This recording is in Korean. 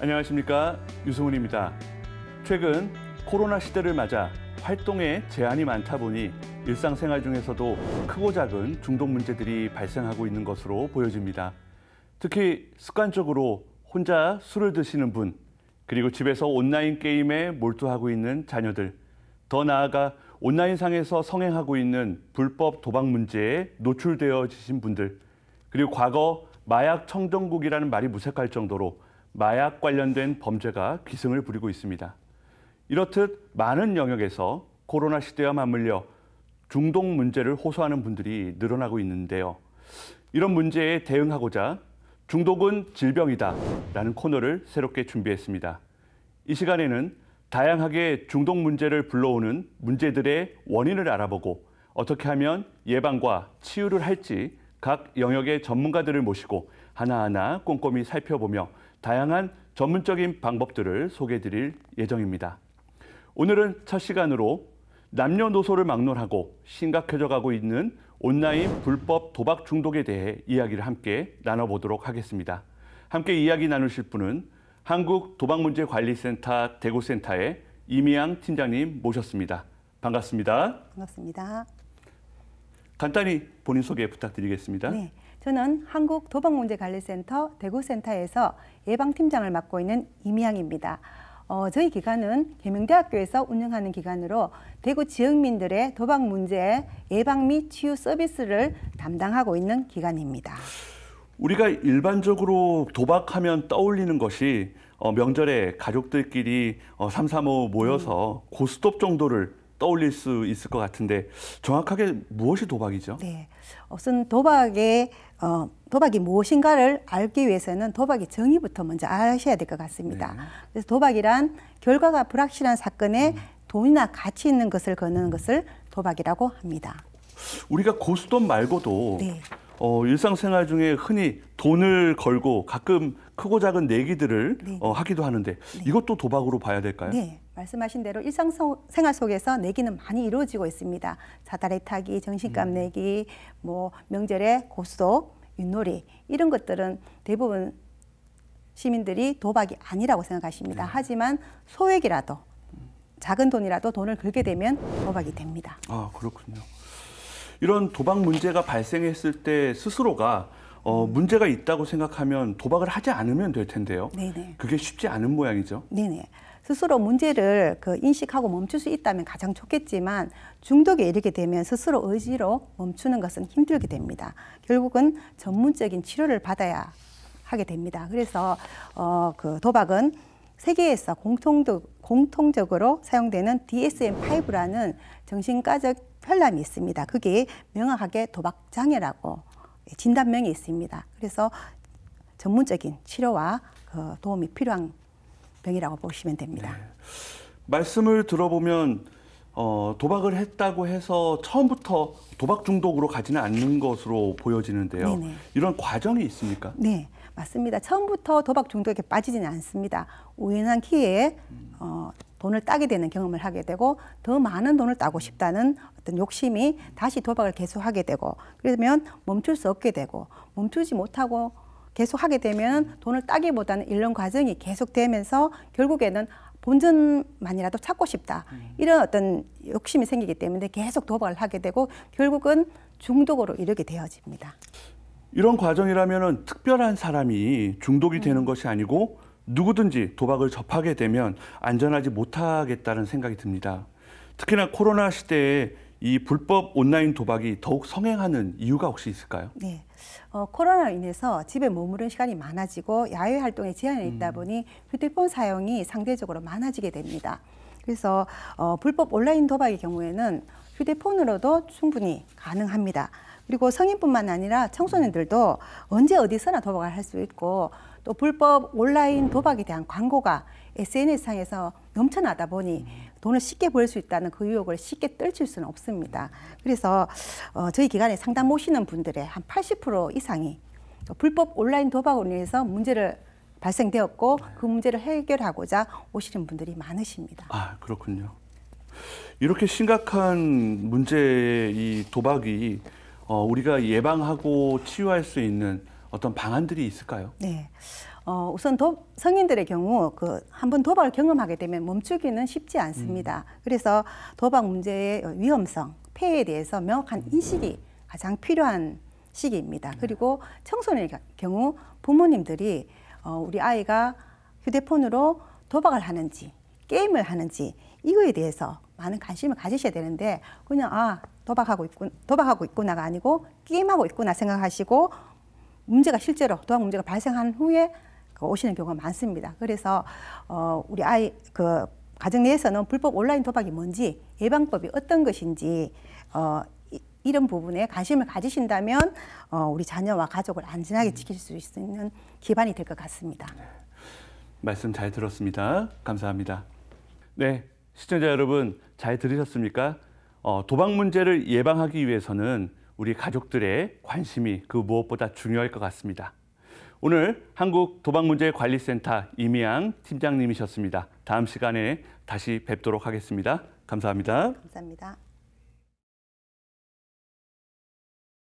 안녕하십니까 유승훈입니다. 최근 코로나 시대를 맞아 활동에 제한이 많다 보니 일상생활 중에서도 크고 작은 중독 문제들이 발생하고 있는 것으로 보여집니다. 특히 습관적으로 혼자 술을 드시는 분, 그리고 집에서 온라인 게임에 몰두하고 있는 자녀들, 더 나아가 온라인상에서 성행하고 있는 불법 도박 문제에 노출되어지신 분들, 그리고 과거 마약 청정국이라는 말이 무색할 정도로 마약 관련된 범죄가 기승을 부리고 있습니다. 이렇듯 많은 영역에서 코로나 시대와 맞물려 중독 문제를 호소하는 분들이 늘어나고 있는데요. 이런 문제에 대응하고자 중독은 질병이다 라는 코너를 새롭게 준비했습니다. 이 시간에는 다양하게 중독 문제를 불러오는 문제들의 원인을 알아보고 어떻게 하면 예방과 치유를 할지 각 영역의 전문가들을 모시고 하나하나 꼼꼼히 살펴보며 다양한 전문적인 방법들을 소개해드릴 예정입니다. 오늘은 첫 시간으로 남녀노소를 막론하고 심각해져가고 있는 온라인 불법 도박 중독에 대해 이야기를 함께 나눠보도록 하겠습니다. 함께 이야기 나누실 분은 한국도박문제관리센터 대구센터의 이미양 팀장님 모셨습니다. 반갑습니다. 반갑습니다. 간단히 본인 소개 부탁드리겠습니다. 네. 저는 한국도박문제관리센터 대구센터에서 예방팀장을 맡고 있는 이미양입니다. 어, 저희 기관은 계명대학교에서 운영하는 기관으로 대구 지역민들의 도박 문제 예방 및 치유 서비스를 담당하고 있는 기관입니다. 우리가 일반적으로 도박하면 떠올리는 것이 어, 명절에 가족들끼리 어, 삼삼오오 모여서 음. 고스톱 정도를 떠올릴 수 있을 것 같은데 정확하게 무엇이 도박이죠? 네, 우선 도박의 어, 도박이 무엇인가를 알기 위해서는 도박의 정의부터 먼저 아셔야 될 것 같습니다. 네. 그래서 도박이란 결과가 불확실한 사건에 음. 돈이나 가치 있는 것을 거는 것을 도박이라고 합니다. 우리가 고수돈 말고도 네. 어, 일상생활 중에 흔히 돈을 걸고 가끔 크고 작은 내기들을 네. 어, 하기도 하는데 네. 이것도 도박으로 봐야 될까요? 네. 말씀하신 대로 일상생활 속에서 내기는 많이 이루어지고 있습니다. 사다리 타기, 정신감 음. 내기, 뭐 명절에 고소, 윷놀이 이런 것들은 대부분 시민들이 도박이 아니라고 생각하십니다. 네. 하지만 소액이라도 작은 돈이라도 돈을 긁게 되면 도박이 됩니다. 아 그렇군요. 이런 도박 문제가 발생했을 때 스스로가 어, 문제가 있다고 생각하면 도박을 하지 않으면 될 텐데요. 네네. 그게 쉽지 않은 모양이죠. 네네. 스스로 문제를 그 인식하고 멈출 수 있다면 가장 좋겠지만 중독에 이르게 되면 스스로 의지로 멈추는 것은 힘들게 됩니다. 결국은 전문적인 치료를 받아야 하게 됩니다. 그래서 어, 그 도박은 세계에서 공통도, 공통적으로 사용되는 DSM-5라는 정신과적 편람이 있습니다. 그게 명확하게 도박 장애라고 진단명이 있습니다. 그래서 전문적인 치료와 그 도움이 필요한 병이라고 보시면 됩니다. 네. 말씀을 들어보면 어, 도박을 했다고 해서 처음부터 도박 중독으로 가지는 않는 것으로 보여지는데요. 네네. 이런 과정이 있습니까? 네, 맞습니다. 처음부터 도박 중독에 빠지지는 않습니다. 우연한 기회에 어, 돈을 따게 되는 경험을 하게 되고 더 많은 돈을 따고 싶다는 어떤 욕심이 다시 도박을 계속하게 되고 그러면 멈출 수 없게 되고 멈추지 못하고 계속 하게 되면 돈을 따기보다는 이런 과정이 계속되면서 결국에는 본전만이라도 찾고 싶다 음. 이런 어떤 욕심이 생기기 때문에 계속 도박을 하게 되고 결국은 중독으로 이르게 되어집니다. 이런 과정이라면 특별한 사람이 중독이 되는 음. 것이 아니고 누구든지 도박을 접하게 되면 안전하지 못하겠다는 생각이 듭니다. 특히나 코로나 시대에 이 불법 온라인 도박이 더욱 성행하는 이유가 혹시 있을까요? 네. 어, 코로나로 인해서 집에 머무른 시간이 많아지고 야외 활동에 제한이 있다 음. 보니 휴대폰 사용이 상대적으로 많아지게 됩니다. 그래서 어, 불법 온라인 도박의 경우에는 휴대폰으로도 충분히 가능합니다. 그리고 성인뿐만 아니라 청소년들도 음. 언제 어디서나 도박을 할 수 있고 또 불법 온라인 도박에 대한 광고가 SNS상에서 넘쳐나다 보니 돈을 쉽게 벌 수 있다는 그 유혹을 쉽게 떨칠 수는 없습니다. 그래서 어, 저희 기관에 상담 모시는 분들의 한 80% 이상이 불법 온라인 도박으로 인해서 문제를 발생되었고 그 문제를 해결하고자 오시는 분들이 많으십니다. 아 그렇군요. 이렇게 심각한 문제의 이 도박이 어, 우리가 예방하고 치유할 수 있는 어떤 방안들이 있을까요? 네. 어, 우선 도, 성인들의 경우 그 한번 도박을 경험하게 되면 멈추기는 쉽지 않습니다. 음. 그래서 도박 문제의 위험성, 폐에 대해서 명확한 인식이 가장 필요한 시기입니다. 네. 그리고 청소년의 경우 부모님들이 어, 우리 아이가 휴대폰으로 도박을 하는지 게임을 하는지 이거에 대해서 많은 관심을 가지셔야 되는데 그냥 아 도박하고 있고 도박하고 있구나가 아니고 게임하고 있구나 생각하시고 문제가 실제로 도박 문제가 발생한 후에 그 오시는 경우가 많습니다. 그래서 어, 우리 아이 그 가정 내에서는 불법 온라인 도박이 뭔지 예방법이 어떤 것인지 어, 이런 부분에 관심을 가지신다면 어, 우리 자녀와 가족을 안전하게 음. 지킬 수 있는 기반이 될 것 같습니다. 네. 말씀 잘 들었습니다. 감사합니다. 네, 시청자 여러분 잘 들으셨습니까? 어, 도박 문제를 예방하기 위해서는 우리 가족들의 관심이 그 무엇보다 중요할 것 같습니다. 오늘 한국 도박문제관리센터 이미양 팀장님이셨습니다. 다음 시간에 다시 뵙도록 하겠습니다. 감사합니다. 감사합니다.